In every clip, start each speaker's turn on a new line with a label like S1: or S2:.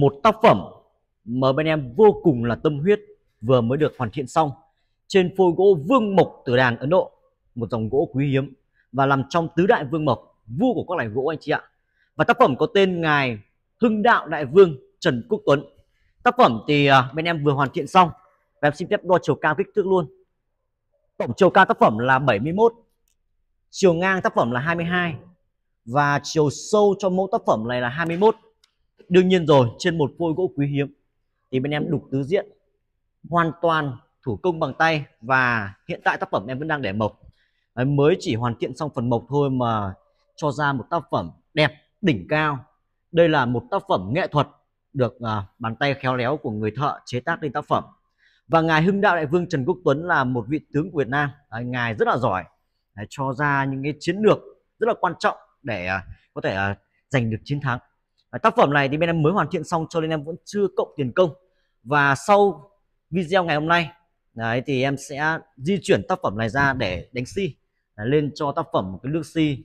S1: một tác phẩm mà bên em vô cùng là tâm huyết vừa mới được hoàn thiện xong trên phôi gỗ vương mộc từ đàn Ấn Độ, một dòng gỗ quý hiếm và làm trong tứ đại vương mộc, vua của các loại gỗ anh chị ạ. Và tác phẩm có tên ngài Hưng Đạo Đại Vương Trần Quốc Tuấn. Tác phẩm thì à, bên em vừa hoàn thiện xong và em xin phép đo chiều cao kích thước luôn. Tổng chiều cao tác phẩm là 71, chiều ngang tác phẩm là 22 và chiều sâu cho mẫu tác phẩm này là 21 đương nhiên rồi trên một phôi gỗ quý hiếm thì bên em đục tứ diện hoàn toàn thủ công bằng tay và hiện tại tác phẩm em vẫn đang để mộc mới chỉ hoàn thiện xong phần mộc thôi mà cho ra một tác phẩm đẹp đỉnh cao đây là một tác phẩm nghệ thuật được à, bàn tay khéo léo của người thợ chế tác lên tác phẩm và ngài hưng đạo đại vương trần quốc tuấn là một vị tướng của việt nam Đấy, ngài rất là giỏi Đấy, cho ra những cái chiến lược rất là quan trọng để à, có thể à, giành được chiến thắng tác phẩm này thì bên em mới hoàn thiện xong cho nên em vẫn chưa cộng tiền công và sau video ngày hôm nay đấy thì em sẽ di chuyển tác phẩm này ra để đánh si à, lên cho tác phẩm một cái nước si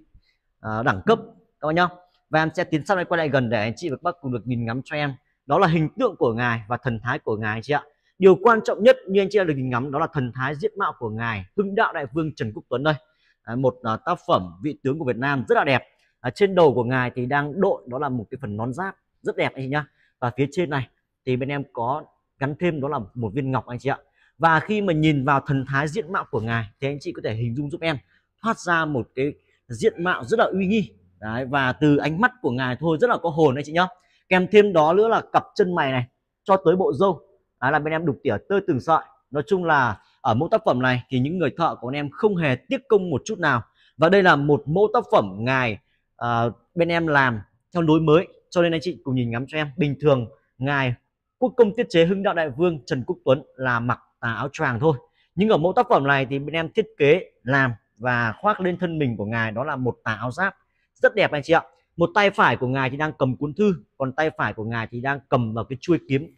S1: à, đẳng cấp các bạn nhá và em sẽ tiến sát quay lại gần để anh chị và các bác cùng được nhìn ngắm cho em đó là hình tượng của ngài và thần thái của ngài chị ạ điều quan trọng nhất như anh chị đã được nhìn ngắm đó là thần thái diện mạo của ngài hưng đạo đại vương trần quốc tuấn đây à, một à, tác phẩm vị tướng của việt nam rất là đẹp à, trên đầu của ngài thì đang đội đó là một cái phần nón giáp rất đẹp anh chị nhá và phía trên này thì bên em có gắn thêm đó là một viên ngọc anh chị ạ và khi mà nhìn vào thần thái diện mạo của ngài thì anh chị có thể hình dung giúp em thoát ra một cái diện mạo rất là uy nghi Đấy, và từ ánh mắt của ngài thôi rất là có hồn anh chị nhá kèm thêm đó nữa là cặp chân mày này cho tới bộ râu Đấy, là bên em đục tỉa tơi từng sợi nói chung là ở mẫu tác phẩm này thì những người thợ của anh em không hề tiếc công một chút nào và đây là một mẫu tác phẩm ngài uh, bên em làm theo lối mới cho nên anh chị cùng nhìn ngắm cho em bình thường ngài quốc công tiết chế hưng đạo đại vương trần quốc tuấn là mặc tà áo choàng thôi nhưng ở mẫu tác phẩm này thì bên em thiết kế làm và khoác lên thân mình của ngài đó là một tà áo giáp rất đẹp anh chị ạ một tay phải của ngài thì đang cầm cuốn thư còn tay phải của ngài thì đang cầm vào cái chuôi kiếm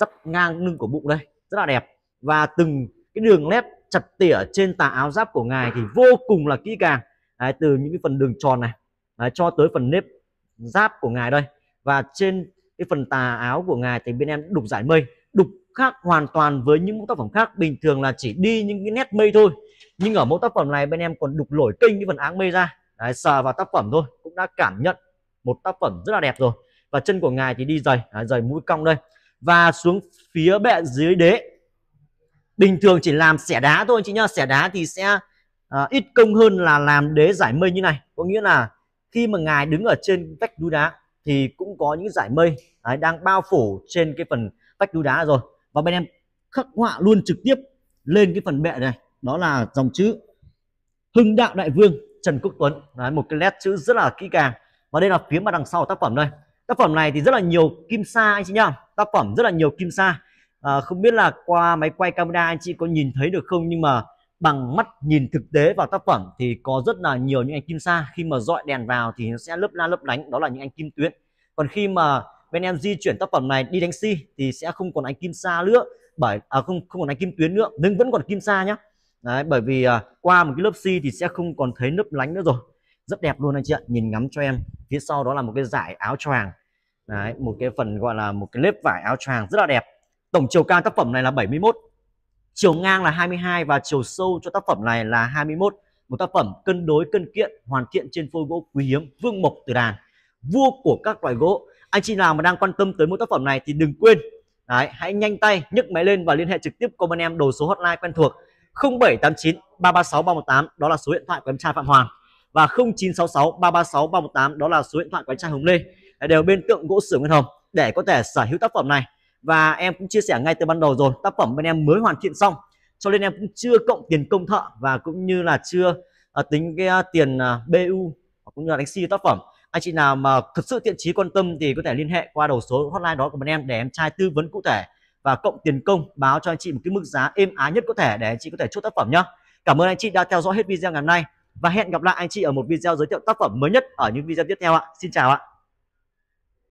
S1: dắp ngang lưng của bụng đây rất là đẹp và từng cái đường nét chặt tỉa trên tà áo giáp của ngài thì vô cùng là kỹ càng Đấy, từ những cái phần đường tròn này à, cho tới phần nếp giáp của ngài đây và trên cái phần tà áo của ngài thì bên em đục giải mây đục khác hoàn toàn với những mẫu tác phẩm khác bình thường là chỉ đi những cái nét mây thôi nhưng ở mẫu tác phẩm này bên em còn đục nổi kinh cái phần áng mây ra Đấy, sờ vào tác phẩm thôi cũng đã cảm nhận một tác phẩm rất là đẹp rồi và chân của ngài thì đi giày giày mũi cong đây và xuống phía bệ dưới đế bình thường chỉ làm xẻ đá thôi chị nhá xẻ đá thì sẽ à, ít công hơn là làm đế giải mây như này có nghĩa là khi mà ngài đứng ở trên vách núi đá thì cũng có những giải mây đấy, đang bao phủ trên cái phần vách núi đá rồi và bên em khắc họa luôn trực tiếp lên cái phần mẹ này đó là dòng chữ hưng đạo đại vương trần quốc tuấn đấy, một cái nét chữ rất là kỹ càng và đây là phía mặt đằng sau tác phẩm đây tác phẩm này thì rất là nhiều kim sa anh chị nhá tác phẩm rất là nhiều kim sa à, không biết là qua máy quay camera anh chị có nhìn thấy được không nhưng mà bằng mắt nhìn thực tế vào tác phẩm thì có rất là nhiều những anh kim sa khi mà dọi đèn vào thì nó sẽ lấp la lấp lánh đó là những anh kim tuyến còn khi mà bên em di chuyển tác phẩm này đi đánh si thì sẽ không còn anh kim sa nữa bởi à, không không còn anh kim tuyến nữa nhưng vẫn còn kim sa nhá Đấy, bởi vì à, qua một cái lớp si thì sẽ không còn thấy lớp lánh nữa rồi rất đẹp luôn anh chị ạ nhìn ngắm cho em phía sau đó là một cái giải áo choàng một cái phần gọi là một cái lớp vải áo choàng rất là đẹp tổng chiều cao tác phẩm này là 71 chiều ngang là 22 và chiều sâu cho tác phẩm này là 21 một tác phẩm cân đối cân kiện hoàn thiện trên phôi gỗ quý hiếm vương mộc từ đàn vua của các loại gỗ anh chị nào mà đang quan tâm tới một tác phẩm này thì đừng quên Đấy, hãy nhanh tay nhấc máy lên và liên hệ trực tiếp cùng anh em đầu số hotline quen thuộc 0789 336 318 đó là số điện thoại của em trai Phạm Hoàng và 0966 336 318 đó là số điện thoại của anh trai Hồng Lê đều bên tượng gỗ sửa nguyên hồng để có thể sở hữu tác phẩm này và em cũng chia sẻ ngay từ ban đầu rồi tác phẩm bên em mới hoàn thiện xong cho nên em cũng chưa cộng tiền công thợ và cũng như là chưa uh, tính cái uh, tiền uh, ờ, BU cũng như là đánh xi tác phẩm anh chị nào mà thực sự thiện trí quan tâm thì có thể liên hệ qua đầu số hotline đó của bên em để em trai tư vấn cụ thể và cộng tiền công báo cho anh chị một cái mức giá êm ái nhất có thể để anh chị có thể chốt tác phẩm nhá cảm ơn anh chị đã theo dõi hết video ngày hôm nay và hẹn gặp lại anh chị ở một video giới thiệu tác phẩm mới nhất ở những video tiếp theo ạ xin chào ạ